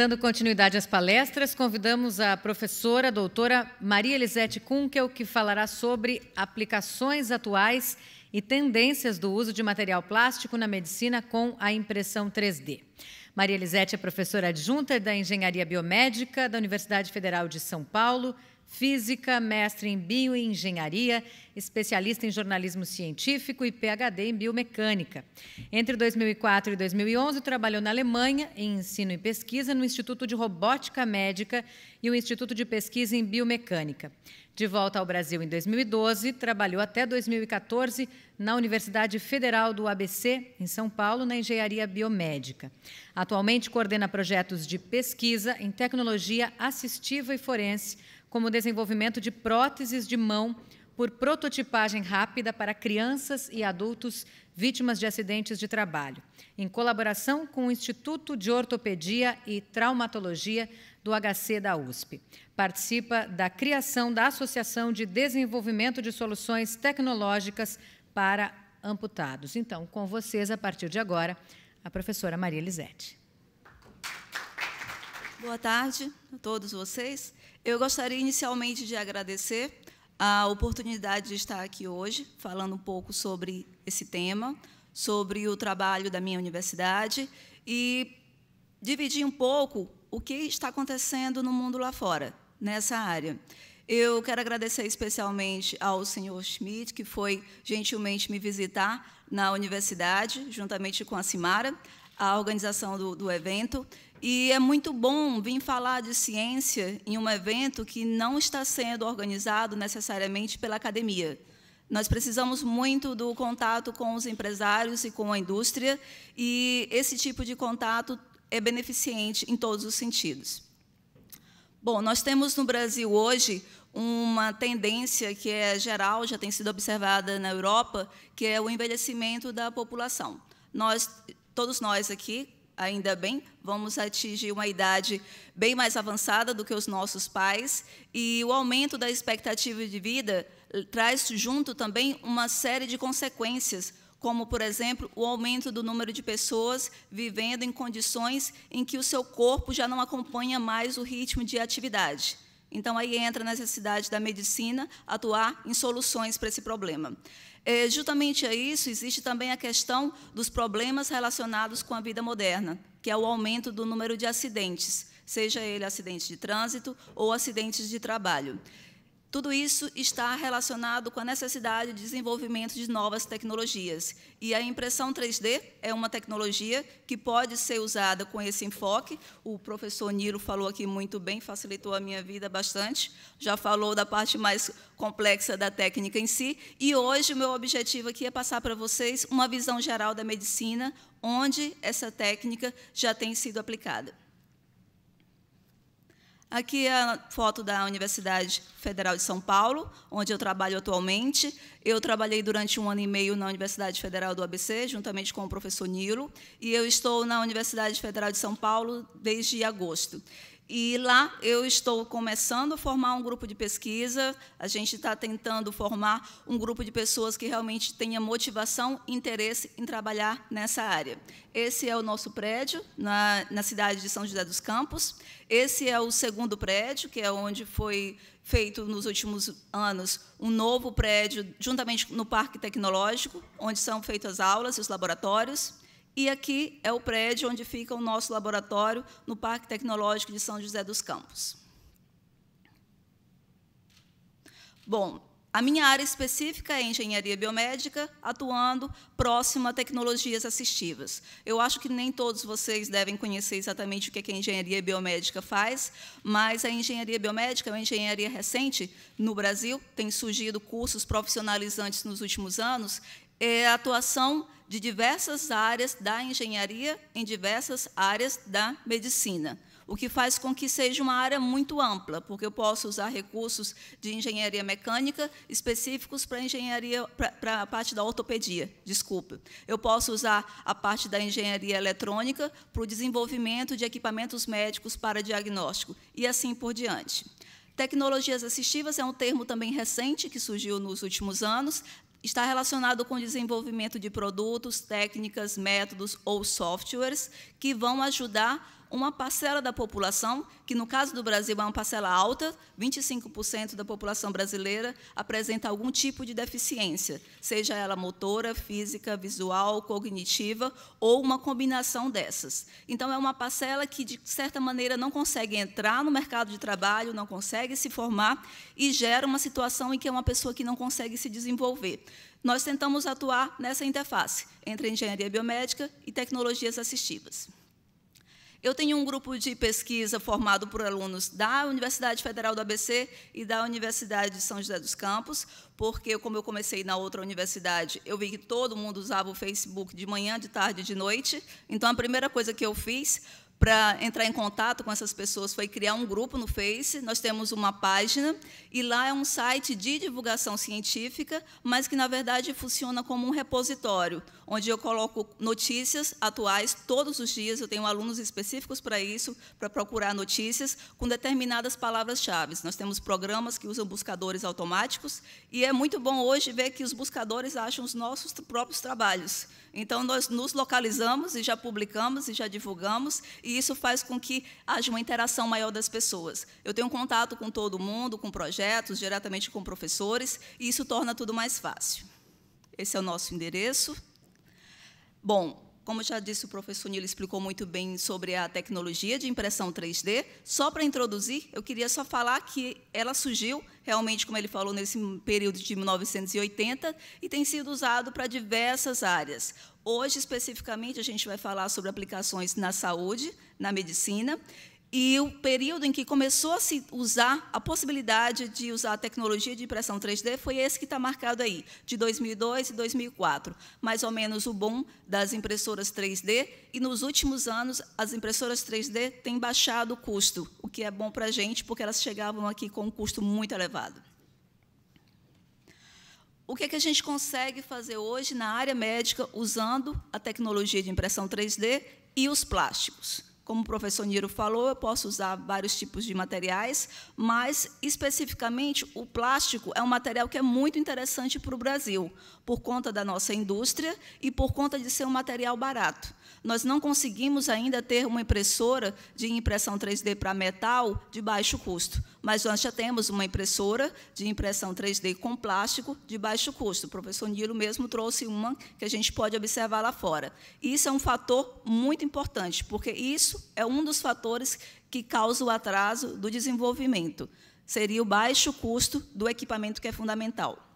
Dando continuidade às palestras, convidamos a professora a doutora Maria Elisete Kunkel, que falará sobre aplicações atuais e tendências do uso de material plástico na medicina com a impressão 3D. Maria Elisete é professora adjunta da Engenharia Biomédica da Universidade Federal de São Paulo, física, mestre em bioengenharia, especialista em jornalismo científico e PhD em biomecânica. Entre 2004 e 2011, trabalhou na Alemanha em ensino e pesquisa no Instituto de Robótica Médica e o Instituto de Pesquisa em Biomecânica. De volta ao Brasil em 2012, trabalhou até 2014 na Universidade Federal do ABC, em São Paulo, na engenharia biomédica. Atualmente coordena projetos de pesquisa em tecnologia assistiva e forense como o desenvolvimento de próteses de mão por prototipagem rápida para crianças e adultos vítimas de acidentes de trabalho, em colaboração com o Instituto de Ortopedia e Traumatologia do HC da USP. Participa da criação da Associação de Desenvolvimento de Soluções Tecnológicas para Amputados. Então, com vocês, a partir de agora, a professora Maria Elisete. Boa tarde a todos vocês. Eu gostaria inicialmente de agradecer a oportunidade de estar aqui hoje, falando um pouco sobre esse tema, sobre o trabalho da minha universidade e dividir um pouco o que está acontecendo no mundo lá fora, nessa área. Eu quero agradecer especialmente ao senhor Schmidt, que foi gentilmente me visitar na universidade, juntamente com a Cimara, a organização do, do evento, e é muito bom vir falar de ciência em um evento que não está sendo organizado necessariamente pela academia. Nós precisamos muito do contato com os empresários e com a indústria, e esse tipo de contato é beneficente em todos os sentidos. Bom, nós temos no Brasil hoje uma tendência que é geral, já tem sido observada na Europa, que é o envelhecimento da população. Nós, todos nós aqui ainda bem, vamos atingir uma idade bem mais avançada do que os nossos pais, e o aumento da expectativa de vida traz junto também uma série de consequências, como, por exemplo, o aumento do número de pessoas vivendo em condições em que o seu corpo já não acompanha mais o ritmo de atividade. Então, aí entra a necessidade da medicina atuar em soluções para esse problema. É, justamente a isso existe também a questão dos problemas relacionados com a vida moderna, que é o aumento do número de acidentes, seja ele acidente de trânsito ou acidentes de trabalho. Tudo isso está relacionado com a necessidade de desenvolvimento de novas tecnologias. E a impressão 3D é uma tecnologia que pode ser usada com esse enfoque. O professor Niro falou aqui muito bem, facilitou a minha vida bastante. Já falou da parte mais complexa da técnica em si. E hoje o meu objetivo aqui é passar para vocês uma visão geral da medicina, onde essa técnica já tem sido aplicada. Aqui é a foto da Universidade Federal de São Paulo, onde eu trabalho atualmente. Eu trabalhei durante um ano e meio na Universidade Federal do ABC, juntamente com o professor Nilo, e eu estou na Universidade Federal de São Paulo desde agosto. E lá eu estou começando a formar um grupo de pesquisa. A gente está tentando formar um grupo de pessoas que realmente tenha motivação e interesse em trabalhar nessa área. Esse é o nosso prédio, na, na cidade de São José dos Campos. Esse é o segundo prédio, que é onde foi feito nos últimos anos um novo prédio, juntamente no Parque Tecnológico, onde são feitas as aulas e os laboratórios. E aqui é o prédio onde fica o nosso laboratório no Parque Tecnológico de São José dos Campos. Bom, a minha área específica é engenharia biomédica, atuando próximo a tecnologias assistivas. Eu acho que nem todos vocês devem conhecer exatamente o que, é que a engenharia biomédica faz, mas a engenharia biomédica é uma engenharia recente no Brasil, tem surgido cursos profissionalizantes nos últimos anos, é a atuação de diversas áreas da engenharia em diversas áreas da medicina, o que faz com que seja uma área muito ampla, porque eu posso usar recursos de engenharia mecânica específicos para engenharia para a parte da ortopedia, desculpe, Eu posso usar a parte da engenharia eletrônica para o desenvolvimento de equipamentos médicos para diagnóstico e assim por diante. Tecnologias assistivas é um termo também recente que surgiu nos últimos anos, está relacionado com o desenvolvimento de produtos, técnicas, métodos ou softwares que vão ajudar uma parcela da população, que no caso do Brasil é uma parcela alta, 25% da população brasileira apresenta algum tipo de deficiência, seja ela motora, física, visual, cognitiva ou uma combinação dessas. Então é uma parcela que de certa maneira não consegue entrar no mercado de trabalho, não consegue se formar e gera uma situação em que é uma pessoa que não consegue se desenvolver nós tentamos atuar nessa interface entre engenharia biomédica e tecnologias assistivas. Eu tenho um grupo de pesquisa formado por alunos da Universidade Federal do ABC e da Universidade de São José dos Campos, porque, como eu comecei na outra universidade, eu vi que todo mundo usava o Facebook de manhã, de tarde e de noite. Então, a primeira coisa que eu fiz para entrar em contato com essas pessoas foi criar um grupo no Face. Nós temos uma página e lá é um site de divulgação científica, mas que na verdade funciona como um repositório, onde eu coloco notícias atuais todos os dias. Eu tenho alunos específicos para isso, para procurar notícias com determinadas palavras-chave. Nós temos programas que usam buscadores automáticos e é muito bom hoje ver que os buscadores acham os nossos próprios trabalhos. Então, nós nos localizamos e já publicamos e já divulgamos, e isso faz com que haja uma interação maior das pessoas. Eu tenho contato com todo mundo, com projetos, diretamente com professores, e isso torna tudo mais fácil. Esse é o nosso endereço. Bom, como já disse o professor Nilo, explicou muito bem sobre a tecnologia de impressão 3D. Só para introduzir, eu queria só falar que ela surgiu realmente, como ele falou, nesse período de 1980 e tem sido usado para diversas áreas. Hoje, especificamente, a gente vai falar sobre aplicações na saúde, na medicina, e o período em que começou a se usar a possibilidade de usar a tecnologia de impressão 3D foi esse que está marcado aí, de 2002 e 2004. Mais ou menos o boom das impressoras 3D. E nos últimos anos, as impressoras 3D têm baixado o custo, o que é bom para a gente, porque elas chegavam aqui com um custo muito elevado. O que, é que a gente consegue fazer hoje na área médica usando a tecnologia de impressão 3D e os plásticos? Como o professor Niro falou, eu posso usar vários tipos de materiais, mas, especificamente, o plástico é um material que é muito interessante para o Brasil, por conta da nossa indústria e por conta de ser um material barato. Nós não conseguimos ainda ter uma impressora de impressão 3D para metal de baixo custo, mas nós já temos uma impressora de impressão 3D com plástico de baixo custo. O professor Nilo mesmo trouxe uma que a gente pode observar lá fora. Isso é um fator muito importante, porque isso é um dos fatores que causa o atraso do desenvolvimento. Seria o baixo custo do equipamento que é fundamental.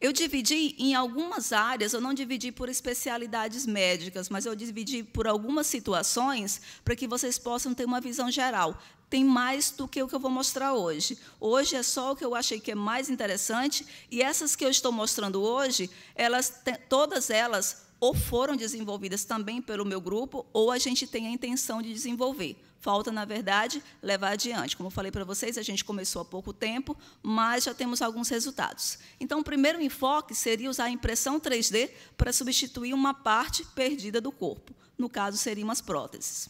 Eu dividi em algumas áreas, eu não dividi por especialidades médicas, mas eu dividi por algumas situações para que vocês possam ter uma visão geral. Tem mais do que o que eu vou mostrar hoje. Hoje é só o que eu achei que é mais interessante e essas que eu estou mostrando hoje, elas todas elas ou foram desenvolvidas também pelo meu grupo, ou a gente tem a intenção de desenvolver. Falta, na verdade, levar adiante. Como eu falei para vocês, a gente começou há pouco tempo, mas já temos alguns resultados. Então, o primeiro enfoque seria usar a impressão 3D para substituir uma parte perdida do corpo. No caso, seriam as próteses.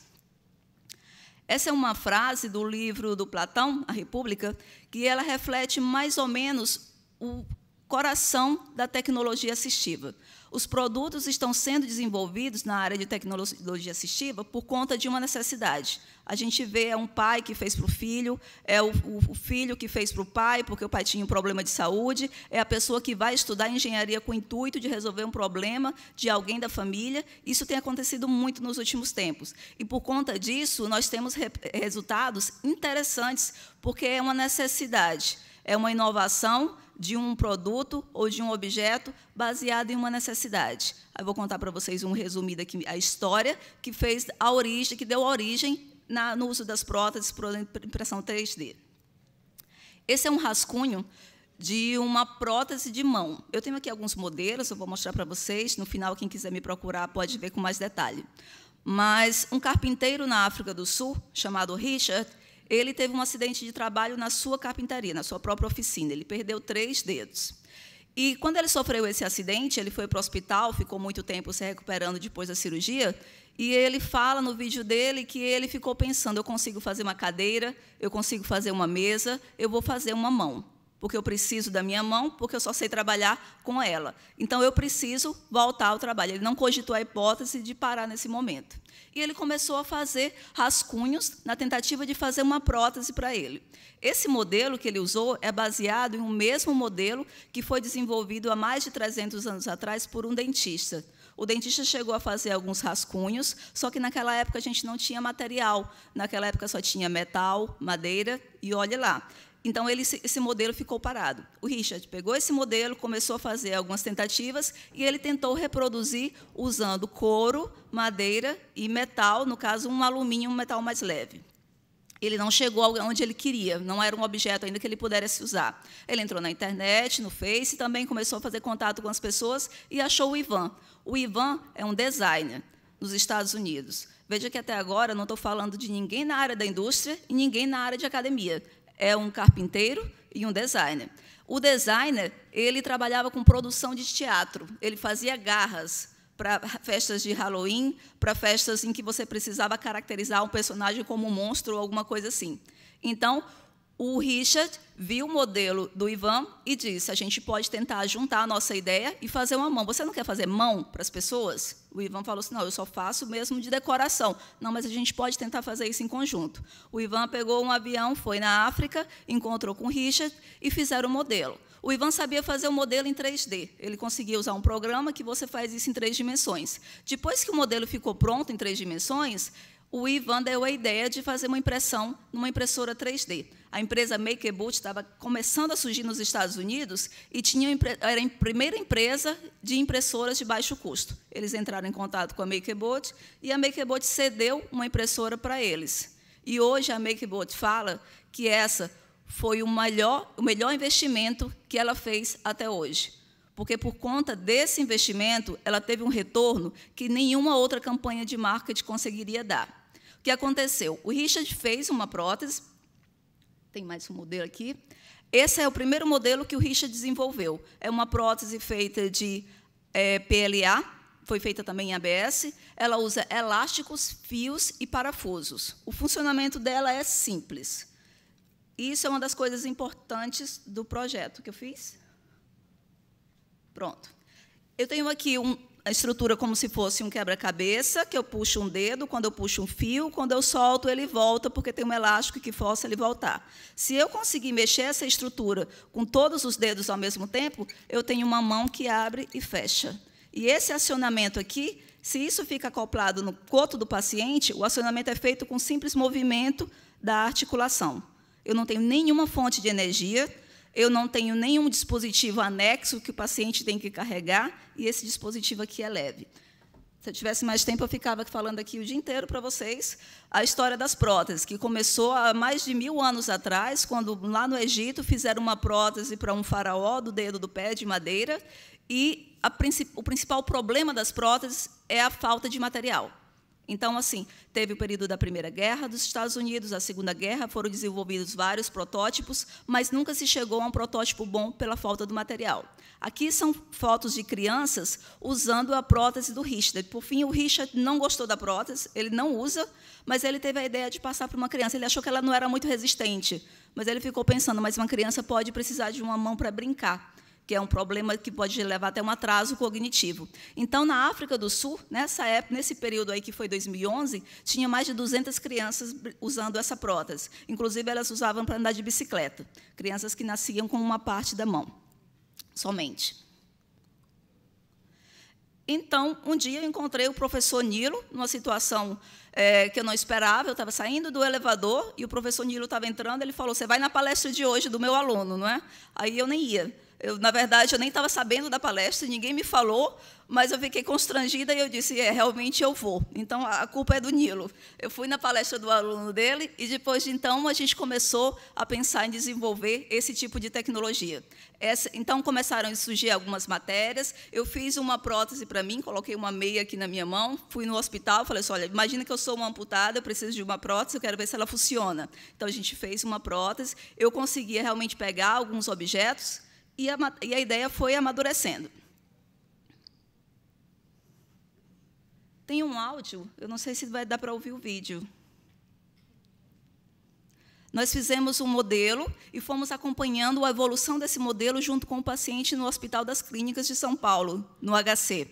Essa é uma frase do livro do Platão, A República, que ela reflete mais ou menos o coração da tecnologia assistiva. Os produtos estão sendo desenvolvidos na área de tecnologia assistiva por conta de uma necessidade. A gente vê é um pai que fez para o filho, é o, o, filho que fez para o pai, porque o pai tinha um problema de saúde, é a pessoa que vai estudar engenharia com o intuito de resolver um problema de alguém da família. Isso tem acontecido muito nos últimos tempos. E, por conta disso, nós temos re resultados interessantes, porque é uma necessidade, é uma inovação de um produto ou de um objeto baseado em uma necessidade. Aí vou contar para vocês um resumido aqui a história que fez a origem, que deu origem na, no uso das próteses por impressão 3D. Esse é um rascunho de uma prótese de mão. Eu tenho aqui alguns modelos, eu vou mostrar para vocês. No final, quem quiser me procurar pode ver com mais detalhe. Mas um carpinteiro na África do Sul, chamado Richard, ele teve um acidente de trabalho na sua carpintaria, na sua própria oficina. Ele perdeu três dedos. E quando ele sofreu esse acidente, ele foi para o hospital, ficou muito tempo se recuperando depois da cirurgia. E ele fala no vídeo dele que ele ficou pensando: eu consigo fazer uma cadeira, eu consigo fazer uma mesa, eu vou fazer uma mão porque eu preciso da minha mão, porque eu só sei trabalhar com ela. Então eu preciso voltar ao trabalho. Ele não cogitou a hipótese de parar nesse momento. E ele começou a fazer rascunhos na tentativa de fazer uma prótese para ele. Esse modelo que ele usou é baseado em um mesmo modelo que foi desenvolvido há mais de 300 anos atrás por um dentista. O dentista chegou a fazer alguns rascunhos, só que naquela época a gente não tinha material. Naquela época só tinha metal, madeira e olhe lá. Então, ele, esse modelo ficou parado. O Richard pegou esse modelo, começou a fazer algumas tentativas e ele tentou reproduzir usando couro, madeira e metal, no caso, um alumínio, um metal mais leve. Ele não chegou onde ele queria, não era um objeto ainda que ele pudesse usar. Ele entrou na internet, no Face, também começou a fazer contato com as pessoas e achou o Ivan. O Ivan é um designer nos Estados Unidos. Veja que até agora não estou falando de ninguém na área da indústria e ninguém na área de academia é um carpinteiro e um designer. O designer, ele trabalhava com produção de teatro, ele fazia garras para festas de Halloween, para festas em que você precisava caracterizar um personagem como um monstro ou alguma coisa assim. Então, o Richard viu o modelo do Ivan e disse: a gente pode tentar juntar a nossa ideia e fazer uma mão. Você não quer fazer mão para as pessoas? O Ivan falou assim: não, eu só faço mesmo de decoração. Não, mas a gente pode tentar fazer isso em conjunto. O Ivan pegou um avião, foi na África, encontrou com o Richard e fizeram o modelo. O Ivan sabia fazer o modelo em 3D. Ele conseguia usar um programa que você faz isso em três dimensões. Depois que o modelo ficou pronto em três dimensões, o Ivan deu a ideia de fazer uma impressão numa impressora 3D. A empresa MakerBoot estava começando a surgir nos Estados Unidos e tinha, era a primeira empresa de impressoras de baixo custo. Eles entraram em contato com a MakerBoot e a MakerBoot cedeu uma impressora para eles. E hoje a MakerBoot fala que essa foi o melhor, o melhor investimento que ela fez até hoje porque por conta desse investimento ela teve um retorno que nenhuma outra campanha de marketing conseguiria dar. O que aconteceu? O Richard fez uma prótese, tem mais um modelo aqui. Esse é o primeiro modelo que o Richard desenvolveu. É uma prótese feita de é, PLA, foi feita também em ABS. Ela usa elásticos, fios e parafusos. O funcionamento dela é simples. Isso é uma das coisas importantes do projeto que eu fiz. Pronto. Eu tenho aqui um, a estrutura como se fosse um quebra-cabeça, que eu puxo um dedo, quando eu puxo um fio, quando eu solto, ele volta, porque tem um elástico que força ele voltar. Se eu conseguir mexer essa estrutura com todos os dedos ao mesmo tempo, eu tenho uma mão que abre e fecha. E esse acionamento aqui, se isso fica acoplado no coto do paciente, o acionamento é feito com um simples movimento da articulação. Eu não tenho nenhuma fonte de energia, eu não tenho nenhum dispositivo anexo que o paciente tem que carregar, e esse dispositivo aqui é leve. Se eu tivesse mais tempo, eu ficava falando aqui o dia inteiro para vocês a história das próteses, que começou há mais de mil anos atrás, quando lá no Egito fizeram uma prótese para um faraó do dedo do pé de madeira, e a, o principal problema das próteses é a falta de material. Então, assim, teve o período da Primeira Guerra dos Estados Unidos, a Segunda Guerra, foram desenvolvidos vários protótipos, mas nunca se chegou a um protótipo bom pela falta do material. Aqui são fotos de crianças usando a prótese do Richard. Por fim, o Richard não gostou da prótese, ele não usa, mas ele teve a ideia de passar para uma criança. Ele achou que ela não era muito resistente, mas ele ficou pensando, mas uma criança pode precisar de uma mão para brincar que é um problema que pode levar até um atraso cognitivo. Então, na África do Sul, nessa época, nesse período aí que foi 2011, tinha mais de 200 crianças usando essa prótese. Inclusive, elas usavam para andar de bicicleta. Crianças que nasciam com uma parte da mão, somente. Então, um dia eu encontrei o professor Nilo, numa situação é, que eu não esperava. Eu estava saindo do elevador e o professor Nilo estava entrando. Ele falou: Você vai na palestra de hoje do meu aluno, não é? Aí eu nem ia. Eu, na verdade, eu nem estava sabendo da palestra, ninguém me falou, mas eu fiquei constrangida e eu disse, é, realmente eu vou. Então, a culpa é do Nilo. Eu fui na palestra do aluno dele e, depois de então, a gente começou a pensar em desenvolver esse tipo de tecnologia. Essa, então, começaram a surgir algumas matérias. Eu fiz uma prótese para mim, coloquei uma meia aqui na minha mão, fui no hospital, falei assim, olha, imagina que eu sou uma amputada, eu preciso de uma prótese, eu quero ver se ela funciona. Então, a gente fez uma prótese. Eu conseguia realmente pegar alguns objetos, e a, e a ideia foi amadurecendo. Tem um áudio, eu não sei se vai dar para ouvir o vídeo. Nós fizemos um modelo e fomos acompanhando a evolução desse modelo junto com o paciente no Hospital das Clínicas de São Paulo, no HC.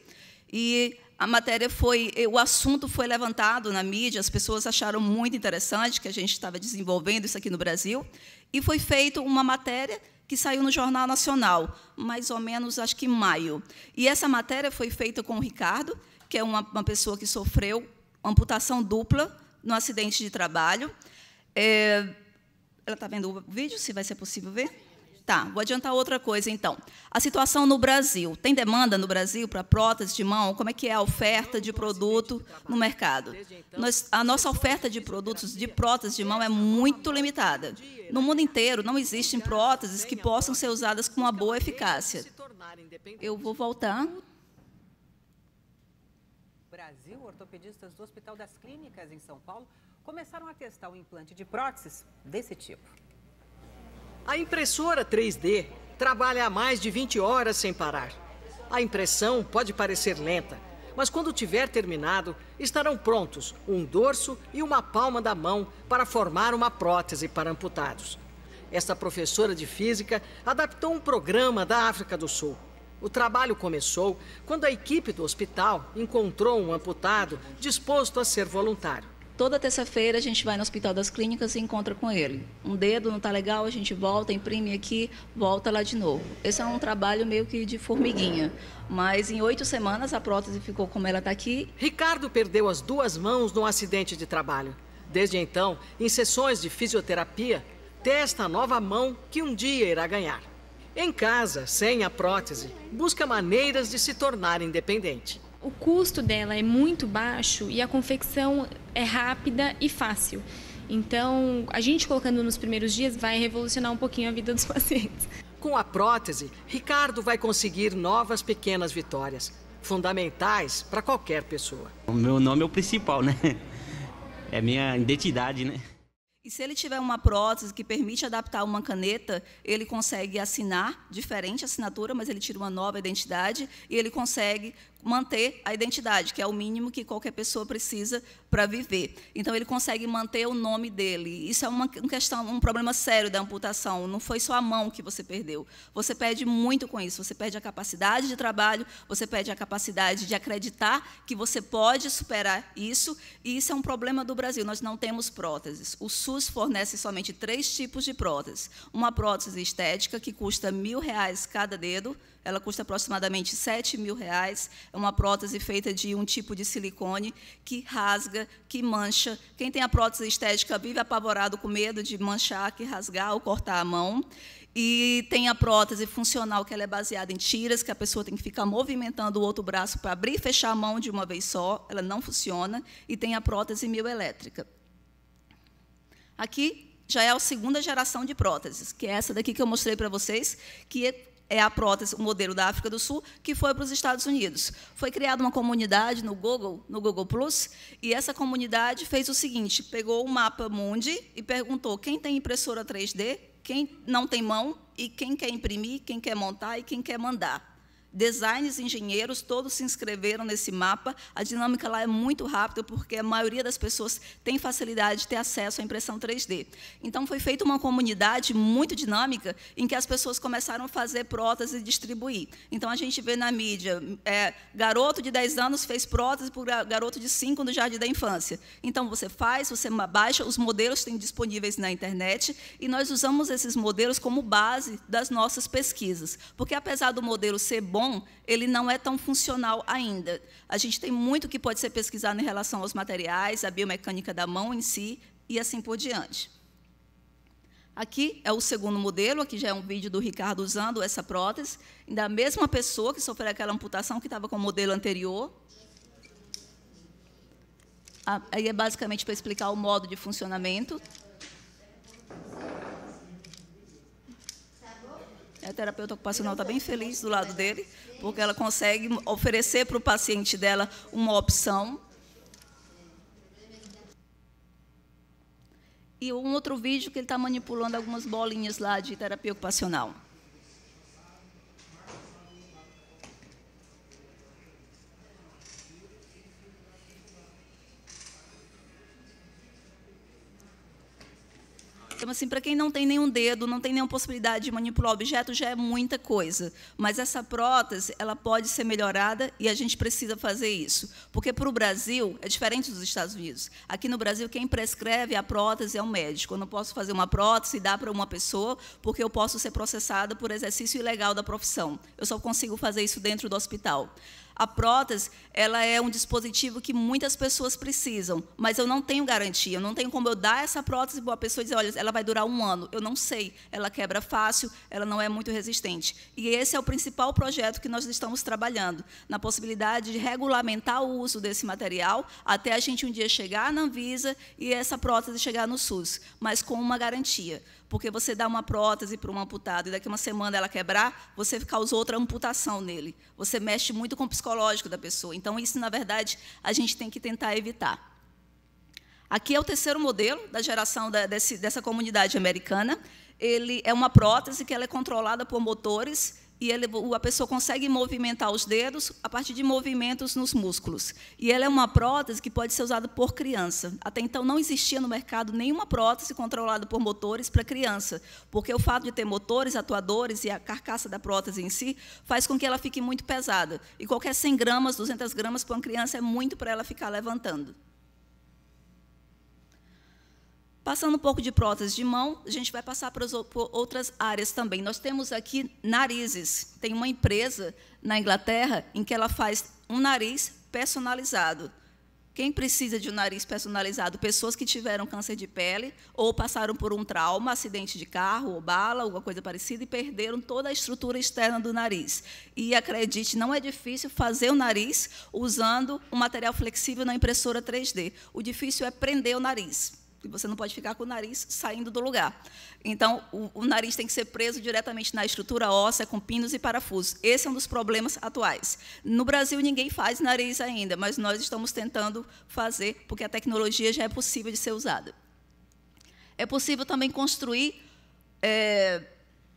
E a matéria foi, o assunto foi levantado na mídia, as pessoas acharam muito interessante que a gente estava desenvolvendo isso aqui no Brasil, e foi feita uma matéria que saiu no Jornal Nacional, mais ou menos, acho que em maio. E essa matéria foi feita com o Ricardo, que é uma, uma pessoa que sofreu amputação dupla no acidente de trabalho. É, ela está vendo o vídeo, se vai ser possível ver? Tá, vou adiantar outra coisa então. A situação no Brasil. Tem demanda no Brasil para prótese de mão? Como é que é a oferta de produto no mercado? Nós, a nossa oferta de produtos de prótese de mão é muito limitada. No mundo inteiro não existem próteses que possam ser usadas com uma boa eficácia. Eu vou voltar. Brasil, ortopedistas do Hospital das Clínicas em São Paulo começaram a testar o implante de próteses desse tipo. A impressora 3D trabalha há mais de 20 horas sem parar. A impressão pode parecer lenta, mas quando tiver terminado, estarão prontos um dorso e uma palma da mão para formar uma prótese para amputados. Esta professora de física adaptou um programa da África do Sul. O trabalho começou quando a equipe do hospital encontrou um amputado disposto a ser voluntário. Toda terça-feira a gente vai no Hospital das Clínicas e encontra com ele. Um dedo não está legal, a gente volta, imprime aqui, volta lá de novo. Esse é um trabalho meio que de formiguinha. Mas em oito semanas a prótese ficou como ela está aqui. Ricardo perdeu as duas mãos num acidente de trabalho. Desde então, em sessões de fisioterapia, testa a nova mão que um dia irá ganhar. Em casa, sem a prótese, busca maneiras de se tornar independente o custo dela é muito baixo e a confecção é rápida e fácil. Então, a gente colocando nos primeiros dias vai revolucionar um pouquinho a vida dos pacientes. Com a prótese, Ricardo vai conseguir novas pequenas vitórias, fundamentais para qualquer pessoa. O meu nome é o principal, né? É minha identidade, né? E se ele tiver uma prótese que permite adaptar uma caneta, ele consegue assinar diferente assinatura, mas ele tira uma nova identidade e ele consegue manter a identidade, que é o mínimo que qualquer pessoa precisa para viver. Então ele consegue manter o nome dele. Isso é uma questão, um problema sério da amputação. Não foi só a mão que você perdeu. Você perde muito com isso. Você perde a capacidade de trabalho, você perde a capacidade de acreditar que você pode superar isso. E isso é um problema do Brasil. Nós não temos próteses. O SUS fornece somente três tipos de próteses. Uma prótese estética que custa mil reais cada dedo ela custa aproximadamente 7 mil reais. É uma prótese feita de um tipo de silicone que rasga, que mancha. Quem tem a prótese estética vive apavorado com medo de manchar, que rasgar ou cortar a mão. E tem a prótese funcional, que ela é baseada em tiras, que a pessoa tem que ficar movimentando o outro braço para abrir e fechar a mão de uma vez só. Ela não funciona. E tem a prótese mioelétrica. Aqui já é a segunda geração de próteses, que é essa daqui que eu mostrei para vocês, que é é a prótese, o modelo da África do Sul, que foi para os Estados Unidos. Foi criada uma comunidade no Google, no Google Plus, e essa comunidade fez o seguinte: pegou o mapa mundi e perguntou quem tem impressora 3D, quem não tem mão e quem quer imprimir, quem quer montar e quem quer mandar designers, engenheiros, todos se inscreveram nesse mapa. A dinâmica lá é muito rápida, porque a maioria das pessoas tem facilidade de ter acesso à impressão 3D. Então, foi feita uma comunidade muito dinâmica, em que as pessoas começaram a fazer prótese e distribuir. Então, a gente vê na mídia, é, garoto de 10 anos fez prótese para garoto de 5 no Jardim da Infância. Então, você faz, você baixa, os modelos têm disponíveis na internet, e nós usamos esses modelos como base das nossas pesquisas. Porque, apesar do modelo ser bom, bom, ele não é tão funcional ainda. A gente tem muito que pode ser pesquisado em relação aos materiais, a biomecânica da mão em si e assim por diante. Aqui é o segundo modelo, aqui já é um vídeo do Ricardo usando essa prótese, da mesma pessoa que sofreu aquela amputação que estava com o modelo anterior. Ah, aí é basicamente para explicar o modo de funcionamento. É, a terapeuta ocupacional está bem feliz do lado dele, porque ela consegue oferecer para o paciente dela uma opção. E um outro vídeo que ele está manipulando algumas bolinhas lá de terapia ocupacional. Então, assim, para quem não tem nenhum dedo, não tem nenhuma possibilidade de manipular objeto, já é muita coisa. Mas essa prótese, ela pode ser melhorada e a gente precisa fazer isso. Porque para o Brasil, é diferente dos Estados Unidos. Aqui no Brasil, quem prescreve a prótese é o um médico. Eu não posso fazer uma prótese e dar para uma pessoa, porque eu posso ser processada por exercício ilegal da profissão. Eu só consigo fazer isso dentro do hospital. A prótese, ela é um dispositivo que muitas pessoas precisam, mas eu não tenho garantia, eu não tenho como eu dar essa prótese para a pessoa dizer, olha, ela vai durar um ano. Eu não sei, ela quebra fácil, ela não é muito resistente. E esse é o principal projeto que nós estamos trabalhando, na possibilidade de regulamentar o uso desse material até a gente um dia chegar na Anvisa e essa prótese chegar no SUS, mas com uma garantia porque você dá uma prótese para um amputado e daqui a uma semana ela quebrar, você causou outra amputação nele. Você mexe muito com o psicológico da pessoa. Então, isso, na verdade, a gente tem que tentar evitar. Aqui é o terceiro modelo da geração da, desse, dessa comunidade americana. Ele é uma prótese que ela é controlada por motores e ele, a pessoa consegue movimentar os dedos a partir de movimentos nos músculos. E ela é uma prótese que pode ser usada por criança. Até então não existia no mercado nenhuma prótese controlada por motores para criança, porque o fato de ter motores, atuadores e a carcaça da prótese em si faz com que ela fique muito pesada. E qualquer 100 gramas, 200 gramas para uma criança é muito para ela ficar levantando. Passando um pouco de prótese de mão, a gente vai passar para outras áreas também. Nós temos aqui narizes. Tem uma empresa na Inglaterra em que ela faz um nariz personalizado. Quem precisa de um nariz personalizado? Pessoas que tiveram câncer de pele ou passaram por um trauma, acidente de carro ou bala, alguma coisa parecida, e perderam toda a estrutura externa do nariz. E acredite, não é difícil fazer o nariz usando um material flexível na impressora 3D. O difícil é prender o nariz. Você não pode ficar com o nariz saindo do lugar. Então, o, o, nariz tem que ser preso diretamente na estrutura óssea, com pinos e parafusos. Esse é um dos problemas atuais. No Brasil, ninguém faz nariz ainda, mas nós estamos tentando fazer, porque a tecnologia já é possível de ser usada. É possível também construir é,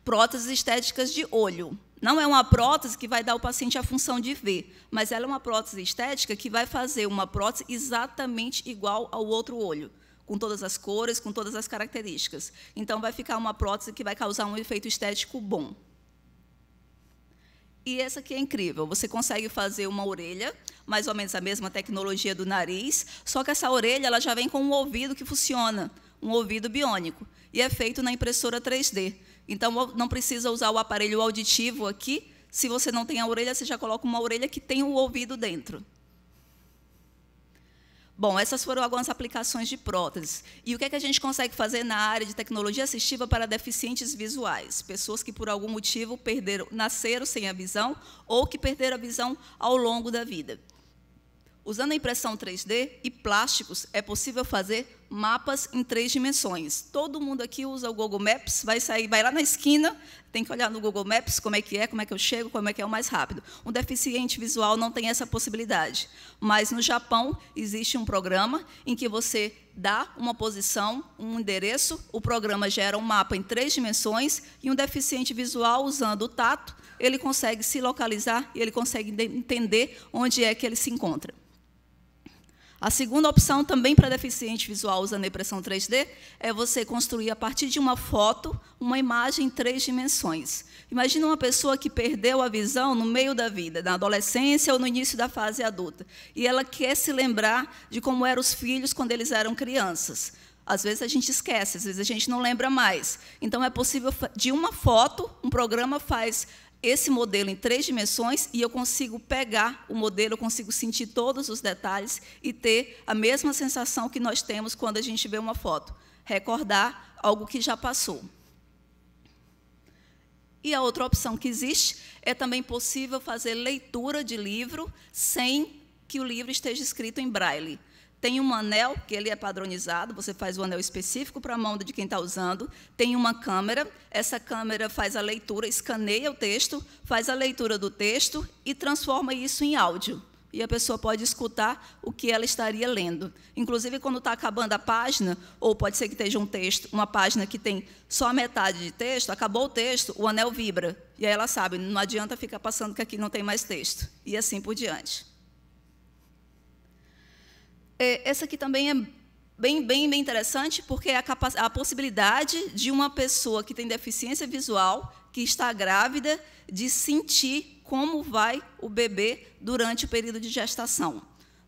próteses estéticas de olho. Não é uma prótese que vai dar ao paciente a função de ver, mas ela é uma prótese estética que vai fazer uma prótese exatamente igual ao outro olho com todas as cores, com todas as características. Então, vai ficar uma prótese que vai causar um efeito estético bom. E essa aqui é incrível. Você consegue fazer uma orelha, mais ou menos a mesma tecnologia do nariz, só que essa orelha ela já vem com um ouvido que funciona, um ouvido biônico, e é feito na impressora 3D. Então não precisa usar o aparelho auditivo aqui. Se você não tem a orelha, você já coloca uma orelha que tem o ouvido dentro. Bom, essas foram algumas aplicações de próteses. E o que, é que a gente consegue fazer na área de tecnologia assistiva para deficientes visuais? Pessoas que, por algum motivo, perderam, nasceram sem a visão ou que perderam a visão ao longo da vida. Usando a impressão 3D e plásticos, é possível fazer mapas em três dimensões. Todo mundo aqui usa o Google Maps, vai sair, vai lá na esquina, tem que olhar no Google Maps como é que é, como é que eu chego, como é que é o mais rápido. Um deficiente visual não tem essa possibilidade. Mas no Japão existe um programa em que você dá uma posição, um endereço, o programa gera um mapa em três dimensões e um deficiente visual usando o tato, ele consegue se localizar e ele consegue entender onde é que ele se encontra. A segunda opção, também para deficiente visual usando impressão 3D, é você construir a partir de uma foto uma imagem em três dimensões. Imagina uma pessoa que perdeu a visão no meio da vida, na adolescência ou no início da fase adulta, e ela quer se lembrar de como eram os filhos quando eles eram crianças. Às vezes a gente esquece, às vezes a gente não lembra mais. Então é possível de uma foto, um programa faz esse modelo em três dimensões e eu consigo pegar o modelo, eu consigo sentir todos os detalhes e ter a mesma sensação que nós temos quando a gente vê uma foto, recordar algo que já passou. E a outra opção que existe é também possível fazer leitura de livro sem que o livro esteja escrito em braille tem um anel, que ele é padronizado, você faz o anel específico para a mão de quem está usando, tem uma câmera, essa câmera faz a leitura, escaneia o texto, faz a leitura do texto e transforma isso em áudio e a pessoa pode escutar o que ela estaria lendo. Inclusive, quando está acabando a página, ou pode ser que esteja um texto, uma página que tem só a metade de texto, acabou o texto, o anel vibra. E aí ela sabe, não adianta ficar passando que aqui não tem mais texto. E assim por diante. É, essa aqui também é bem, bem, bem interessante, porque é a, a possibilidade de uma pessoa que tem deficiência visual, que está grávida, de sentir como vai o bebê durante o período de gestação.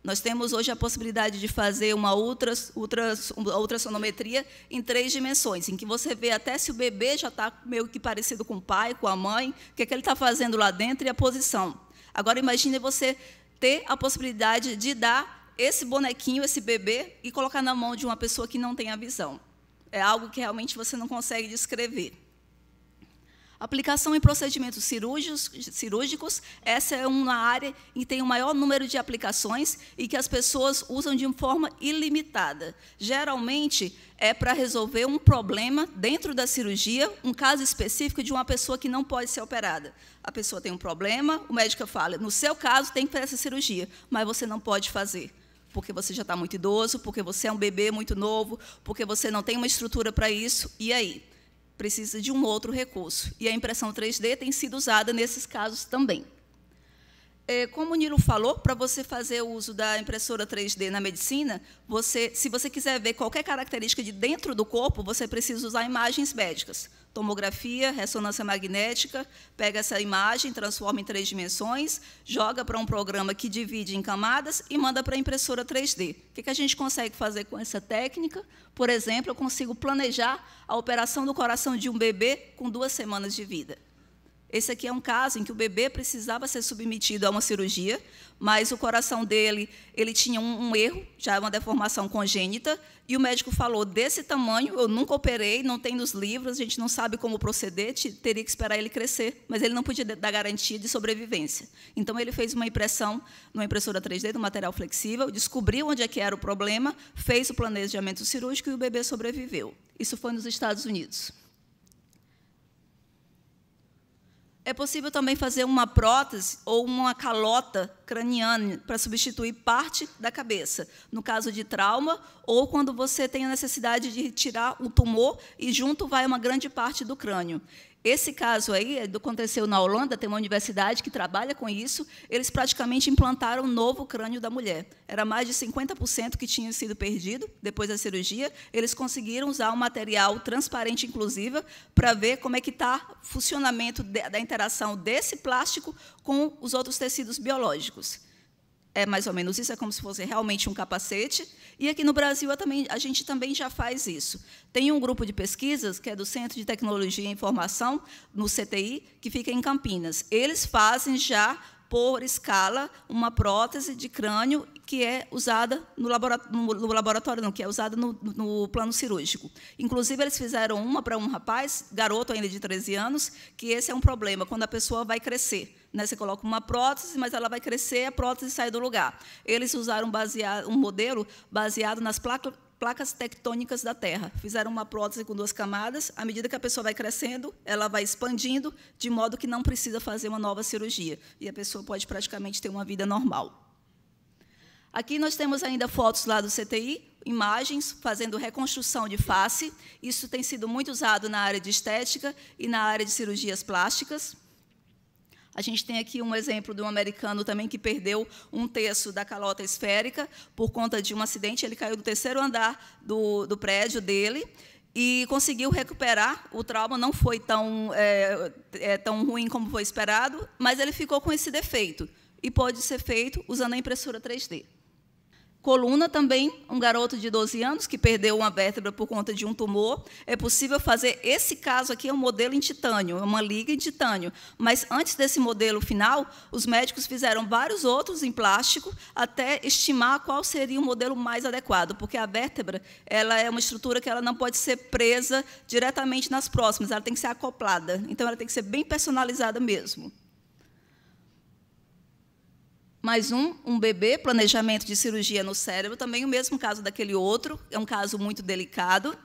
Nós temos hoje a possibilidade de fazer uma ultrassonometria em três dimensões, em que você vê até se o bebê já está meio que parecido com o pai, com a mãe, o que, é que ele está fazendo lá dentro e a posição. Agora, imagine você ter a possibilidade de dar esse bonequinho, esse bebê, e colocar na mão de uma pessoa que não tem a visão. É algo que realmente você não consegue descrever. Aplicação em procedimentos cirúrgicos, essa é uma área que tem o maior número de aplicações e que as pessoas usam de forma ilimitada. Geralmente, é para resolver um problema dentro da cirurgia, um caso específico de uma pessoa que não pode ser operada. A pessoa tem um problema, o médico fala, no seu caso tem que fazer essa cirurgia, mas você não pode fazer porque você já está muito idoso, porque você é um bebê muito novo, porque você não tem uma estrutura para isso, e aí? Precisa de um outro recurso. E a impressão 3D tem sido usada nesses casos também. É, como o Nilo falou, para você fazer o uso da impressora 3D na medicina, você, se você quiser ver qualquer característica de dentro do corpo, você precisa usar imagens médicas. Tomografia, ressonância magnética, pega essa imagem, transforma em três dimensões, joga para um programa que divide em camadas e manda para a impressora 3D. O que a gente consegue fazer com essa técnica? Por exemplo, eu consigo planejar a operação do coração de um bebê com duas semanas de vida. Esse aqui é um caso em que o bebê precisava ser submetido a uma cirurgia, mas o coração dele ele tinha um, um erro, já é uma deformação congênita, e o médico falou: desse tamanho, eu nunca operei, não tem nos livros, a gente não sabe como proceder, teria que esperar ele crescer, mas ele não podia dar garantia de sobrevivência. Então ele fez uma impressão numa impressora 3D, do material flexível, descobriu onde é que era o problema, fez o planejamento cirúrgico e o bebê sobreviveu. Isso foi nos Estados Unidos. É possível também fazer uma prótese ou uma calota craniana para substituir parte da cabeça, no caso de trauma ou quando você tem a necessidade de retirar um tumor e junto vai uma grande parte do crânio. Esse caso aí é, aconteceu na Holanda, tem uma universidade que trabalha com isso, eles praticamente implantaram um novo crânio da mulher. Era mais de 50% que tinha sido perdido depois da cirurgia, eles conseguiram usar um material transparente inclusiva para ver como é que está o funcionamento da interação desse plástico com os outros tecidos biológicos é mais ou menos isso, é como se fosse realmente um capacete. E aqui no Brasil é também, a gente também já faz isso. Tem um grupo de pesquisas, que é do Centro de Tecnologia e Informação, no CTI, que fica em Campinas. Eles fazem já, por escala, uma prótese de crânio que é usada no laboratório, no laboratório não, que é usada no, no, plano cirúrgico. Inclusive, eles fizeram uma para um rapaz, garoto ainda de 13 anos, que esse é um problema, quando a pessoa vai crescer né? Você coloca uma prótese, mas ela vai crescer, a prótese sai do lugar. Eles usaram baseado, um modelo baseado nas placas placas tectônicas da Terra. Fizeram uma prótese com duas camadas. À medida que a pessoa vai crescendo, ela vai expandindo, de modo que não precisa fazer uma nova cirurgia. E a pessoa pode praticamente ter uma vida normal. Aqui nós temos ainda fotos lá do CTI, imagens fazendo reconstrução de face. Isso tem sido muito usado na área de estética e na área de cirurgias plásticas. A gente tem aqui um exemplo de um americano também que perdeu um terço da calota esférica por conta de um acidente. Ele caiu do terceiro andar do, do prédio dele e conseguiu recuperar. O trauma não foi tão, é, é, tão ruim como foi esperado, mas ele ficou com esse defeito. E pode ser feito usando a impressora 3D. Coluna também, um garoto de 12 anos que perdeu uma vértebra por conta de um tumor. É possível fazer esse caso aqui é um modelo em titânio, é uma liga em titânio. Mas antes desse modelo final, os médicos fizeram vários outros em plástico até estimar qual seria o modelo mais adequado, porque a vértebra ela é uma estrutura que ela não pode ser presa diretamente nas próximas, ela tem que ser acoplada. Então ela tem que ser bem personalizada mesmo mais um, um bebê, planejamento de cirurgia no cérebro, também o mesmo caso daquele outro, é um caso muito delicado.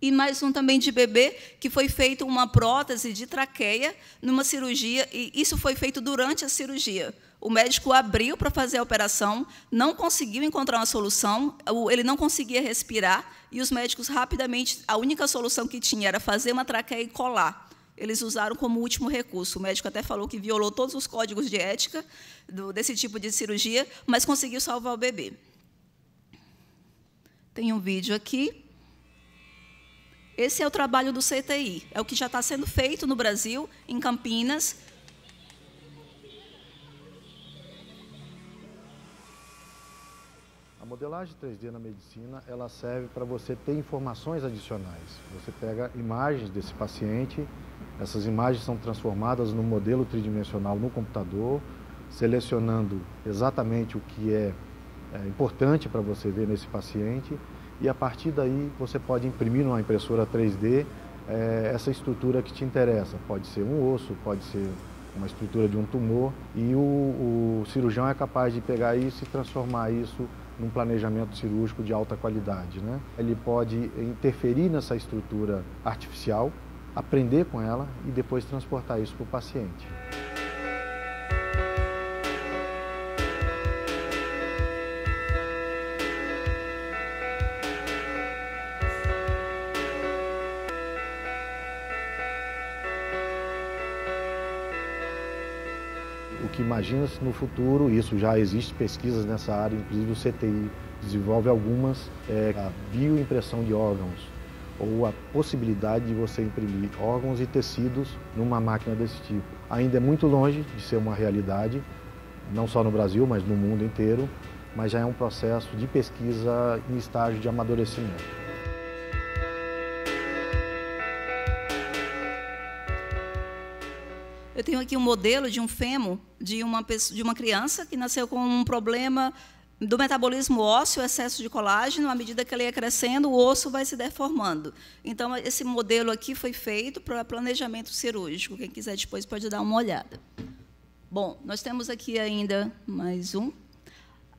E mais um também de bebê, que foi feito uma prótese de traqueia numa cirurgia, e isso foi feito durante a cirurgia. O médico abriu para fazer a operação, não conseguiu encontrar uma solução, ele não conseguia respirar, e os médicos rapidamente, a única solução que tinha era fazer uma traqueia e colar eles usaram como último recurso. O médico até falou que violou todos os códigos de ética do, desse tipo de cirurgia, mas conseguiu salvar o bebê. Tem um vídeo aqui. Esse é o trabalho do CTI, é o que já está sendo feito no Brasil, em Campinas, A modelagem 3D na medicina, ela serve para você ter informações adicionais. Você pega imagens desse paciente essas imagens são transformadas no modelo tridimensional no computador, selecionando exatamente o que é, é importante para você ver nesse paciente e a partir daí você pode imprimir numa impressora 3D é, essa estrutura que te interessa. Pode ser um osso, pode ser uma estrutura de um tumor e o, o cirurgião é capaz de pegar isso e transformar isso num planejamento cirúrgico de alta qualidade. Né? Ele pode interferir nessa estrutura artificial aprender com ela e depois transportar isso para o paciente. O que imagina-se no futuro, isso já existe pesquisas nessa área, inclusive o CTI desenvolve algumas, é a bioimpressão de órgãos, ou a possibilidade de você imprimir órgãos e tecidos numa máquina desse tipo. Ainda é muito longe de ser uma realidade, não só no Brasil, mas no mundo inteiro, mas já é um processo de pesquisa em estágio de amadurecimento. Eu tenho aqui um modelo de um fêmur de uma, pessoa, de uma criança que nasceu com um problema do metabolismo ósseo, excesso de colágeno, à medida que ele ia crescendo, o osso vai se deformando. Então, esse modelo aqui foi feito para planejamento cirúrgico. Quem quiser depois pode dar uma olhada. Bom, nós temos aqui ainda mais um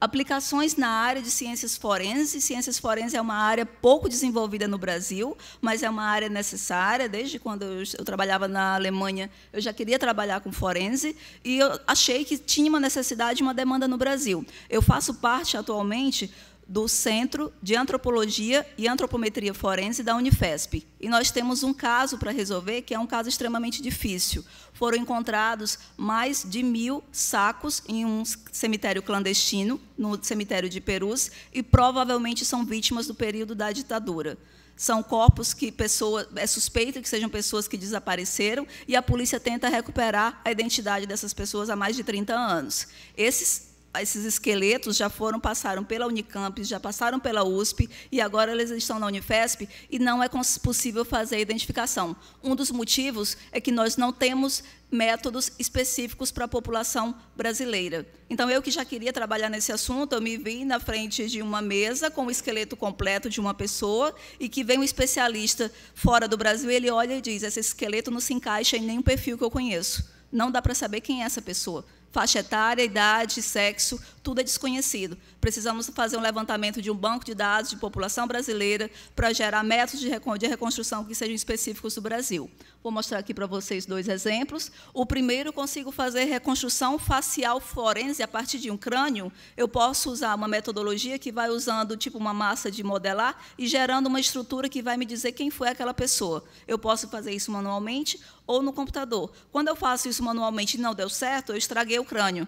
aplicações na área de ciências forenses. Ciências forenses é uma área pouco desenvolvida no Brasil, mas é uma área necessária. Desde quando eu, eu trabalhava na Alemanha, eu já queria trabalhar com forense e eu achei que tinha uma necessidade, uma demanda no Brasil. Eu faço parte atualmente do Centro de Antropologia e Antropometria Forense da Unifesp. E nós temos um caso para resolver, que é um caso extremamente difícil. Foram encontrados mais de mil sacos em um cemitério clandestino, no cemitério de Perus, e provavelmente são vítimas do período da ditadura. São corpos que pessoa, é suspeito que sejam pessoas que desapareceram e a polícia tenta recuperar a identidade dessas pessoas há mais de 30 anos. Esses esses esqueletos já foram passaram pela Unicamp, já passaram pela USP e agora eles estão na Unifesp e não é possível fazer a identificação. Um dos motivos é que nós não temos métodos específicos para a população brasileira. Então, eu que já queria trabalhar nesse assunto, eu me vi na frente de uma mesa com o esqueleto completo de uma pessoa e que vem um especialista fora do Brasil, ele olha e diz, esse esqueleto não se encaixa em nenhum perfil que eu conheço. Não dá para saber quem é essa pessoa faixa etária, idade, sexo, tudo é desconhecido. Precisamos fazer um levantamento de um banco de dados de população brasileira para gerar métodos de reconstrução que sejam específicos do Brasil. Vou mostrar aqui para vocês dois exemplos. O primeiro, consigo fazer reconstrução facial forense a partir de um crânio. Eu posso usar uma metodologia que vai usando tipo uma massa de modelar e gerando uma estrutura que vai me dizer quem foi aquela pessoa. Eu posso fazer isso manualmente ou no computador. Quando eu faço isso manualmente e não deu certo, eu estraguei o crânio.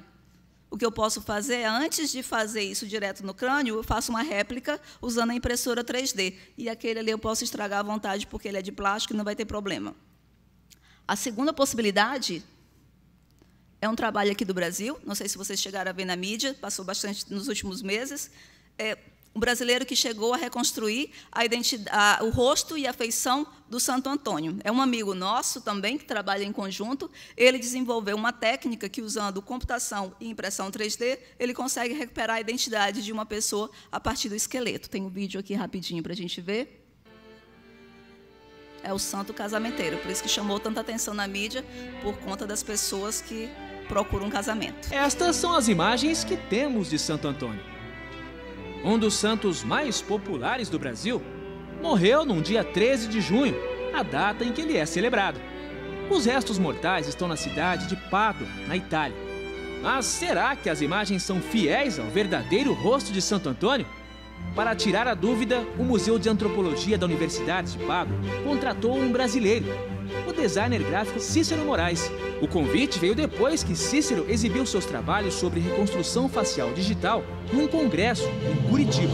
O que eu posso fazer é, antes de fazer isso direto no crânio, eu faço uma réplica usando a impressora 3D. E aquele ali eu posso estragar à vontade, porque ele é de plástico e não vai ter problema. A segunda possibilidade é um trabalho aqui do Brasil, não sei se vocês chegaram a ver na mídia, passou bastante nos últimos meses, é um brasileiro que chegou a reconstruir a a, o rosto e a feição do Santo Antônio. É um amigo nosso também, que trabalha em conjunto. Ele desenvolveu uma técnica que, usando computação e impressão 3D, ele consegue recuperar a identidade de uma pessoa a partir do esqueleto. Tem um vídeo aqui rapidinho para a gente ver é o santo casamenteiro. Por isso que chamou tanta atenção na mídia, por conta das pessoas que procuram um casamento. Estas são as imagens que temos de Santo Antônio. Um dos santos mais populares do Brasil, morreu num dia 13 de junho, a data em que ele é celebrado. Os restos mortais estão na cidade de Pádua, na Itália. Mas será que as imagens são fiéis ao verdadeiro rosto de Santo Antônio? Para tirar a dúvida, o Museu de Antropologia da Universidade de Pago contratou um brasileiro, o designer gráfico Cícero Moraes. O convite veio depois que Cícero exibiu seus trabalhos sobre reconstrução facial digital num congresso em Curitiba.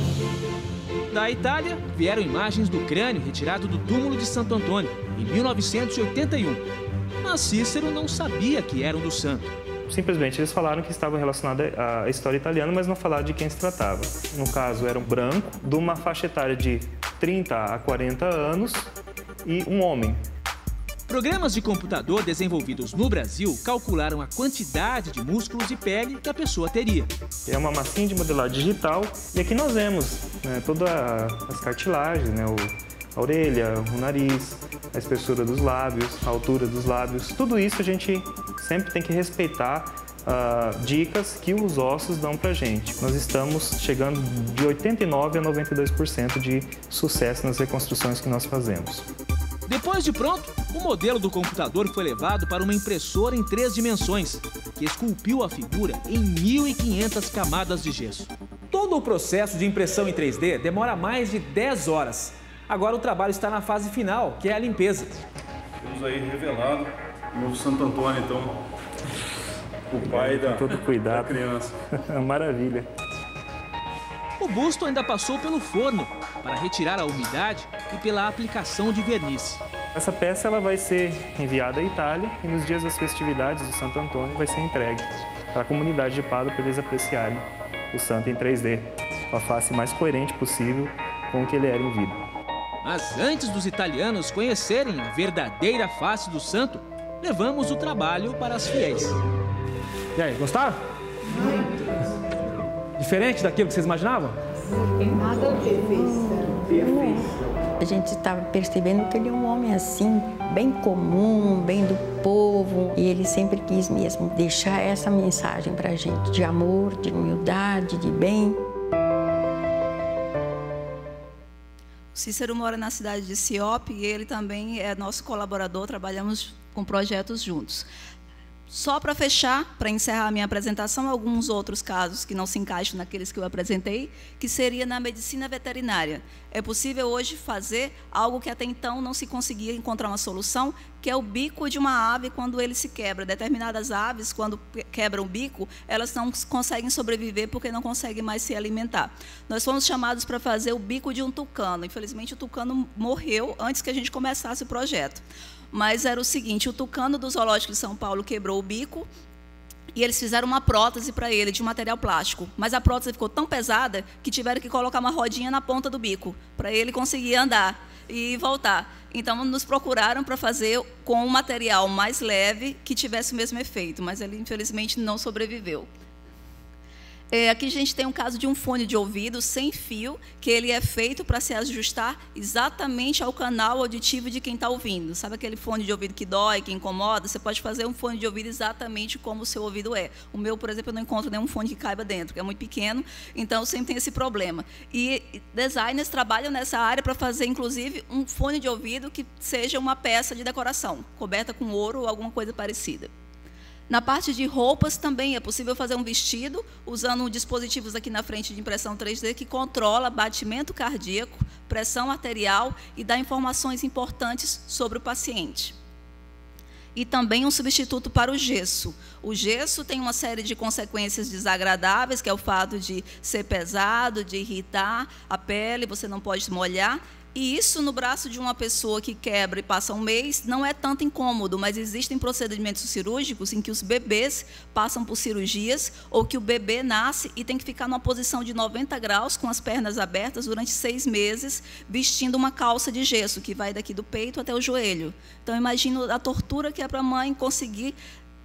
Da Itália, vieram imagens do crânio retirado do túmulo de Santo Antônio, em 1981. Mas Cícero não sabia que eram do santo simplesmente eles falaram que estavam relacionados à história italiana, mas não falaram de quem se tratava. No caso, era um branco, de uma faixa etária de 30 a 40 anos e um homem. Programas de computador desenvolvidos no Brasil calcularam a quantidade de músculos e pele que a pessoa teria. É uma massinha de modelar digital e aqui nós vemos né, todas as cartilagens, né, a orelha, o nariz, a espessura dos lábios, a altura dos lábios, tudo isso a gente sempre tem que respeitar uh, dicas que os ossos dão para gente. Nós estamos chegando de 89% a 92% de sucesso nas reconstruções que nós fazemos. Depois de pronto, o modelo do computador foi levado para uma impressora em três dimensões, que esculpiu a figura em 1.500 camadas de gesso. Todo o processo de impressão em 3D demora mais de 10 horas. Agora o trabalho está na fase final, que é a limpeza. Temos aí revelado meu Santo Antônio, então. O pai da, Todo cuidado. da criança. Maravilha. O busto ainda passou pelo forno para retirar a umidade e pela aplicação de verniz. Essa peça ela vai ser enviada à Itália e nos dias das festividades do Santo Antônio vai ser entregue para a comunidade de Pado para eles apreciarem o santo em 3D, com a face mais coerente possível com o que ele era em vida. Mas antes dos italianos conhecerem a verdadeira face do santo, levamos o trabalho para as fiéis. E aí, gostaram? Muito. Diferente daquilo que vocês imaginavam? nada a ver. A gente estava tá percebendo que ele é um homem assim, bem comum, bem do povo, e ele sempre quis mesmo deixar essa mensagem para a gente de amor, de humildade, de bem. O Cícero mora na cidade de Siop e ele também é nosso colaborador, trabalhamos com projetos juntos. Só para fechar, para encerrar a minha apresentação, alguns outros casos que não se encaixam naqueles que eu apresentei, que seria na medicina veterinária. É possível hoje fazer algo que até então não se conseguia encontrar uma solução, que é o bico de uma ave quando ele se quebra. Determinadas aves, quando quebram o bico, elas não conseguem sobreviver porque não conseguem mais se alimentar. Nós fomos chamados para fazer o bico de um tucano. Infelizmente, o tucano morreu antes que a gente começasse o projeto mas era o seguinte: o tucano do Zoológico de São Paulo quebrou o bico e eles fizeram uma prótese para ele de material plástico. Mas a prótese ficou tão pesada que tiveram que colocar uma rodinha na ponta do bico para ele conseguir andar e voltar. Então nos procuraram para fazer com um material mais leve que tivesse o mesmo efeito, mas ele infelizmente não sobreviveu. É, aqui a gente tem um caso de um fone de ouvido sem fio, que ele é feito para se ajustar exatamente ao canal auditivo de quem está ouvindo. Sabe aquele fone de ouvido que dói, que incomoda? Você pode fazer um fone de ouvido exatamente como o seu ouvido é. O meu, por exemplo, eu não encontro nenhum fone que caiba dentro, que é muito pequeno, então sempre tem esse problema. E designers trabalham nessa área para fazer, inclusive, um fone de ouvido que seja uma peça de decoração, coberta com ouro ou alguma coisa parecida. Na parte de roupas também é possível fazer um vestido usando dispositivos aqui na frente de impressão 3D que controla batimento cardíaco, pressão arterial e dá informações importantes sobre o paciente e também um substituto para o gesso. O gesso tem uma série de consequências desagradáveis, que é o fato de ser pesado, de irritar a pele, você não pode molhar, e isso no braço de uma pessoa que quebra e passa um mês não é tanto incômodo, mas existem procedimentos cirúrgicos em que os bebês passam por cirurgias ou que o bebê nasce e tem que ficar numa posição de 90 graus com as pernas abertas durante seis meses, vestindo uma calça de gesso que vai daqui do peito até o joelho. Então imagino a tortura que é para a mãe conseguir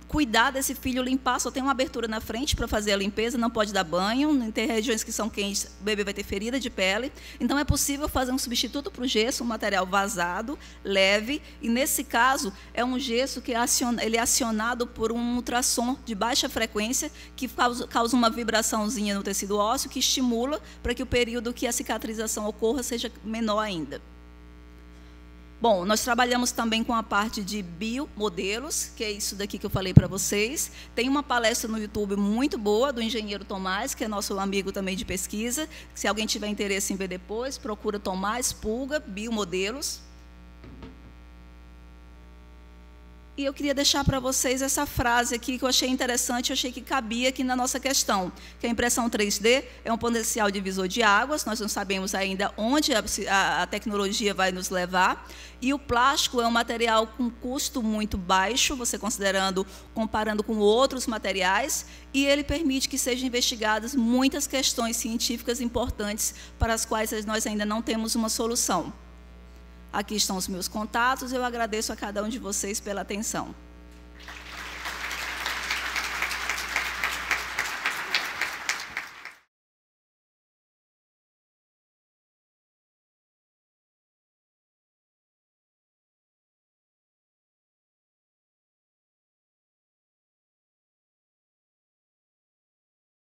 cuidar desse filho, limpar, só tem uma abertura na frente para fazer a limpeza, não pode dar banho, tem regiões que são quentes, o bebê vai ter ferida de pele. Então é possível fazer um substituto para o gesso, um material vazado, leve, e nesse caso é um gesso que é ele é acionado por um ultrassom de baixa frequência que causa, causa uma vibraçãozinha no tecido ósseo que estimula para que o período que a cicatrização ocorra seja menor ainda. Bom, nós trabalhamos também com a parte de biomodelos, que é isso daqui que eu falei para vocês. Tem uma palestra no YouTube muito boa do engenheiro Tomás, que é nosso amigo também de pesquisa. Se alguém tiver interesse em ver depois, procura Tomás Pulga Biomodelos. E eu queria deixar para vocês essa frase aqui que eu achei interessante, eu achei que cabia aqui na nossa questão, que a impressão 3D é um potencial divisor de águas, nós não sabemos ainda onde a, a, a tecnologia vai nos levar, e o plástico é um material com custo muito baixo, você considerando, comparando com outros materiais, e ele permite que sejam investigadas muitas questões científicas importantes para as quais nós ainda não temos uma solução. Aqui estão os meus contatos. Eu agradeço a cada um de vocês pela atenção.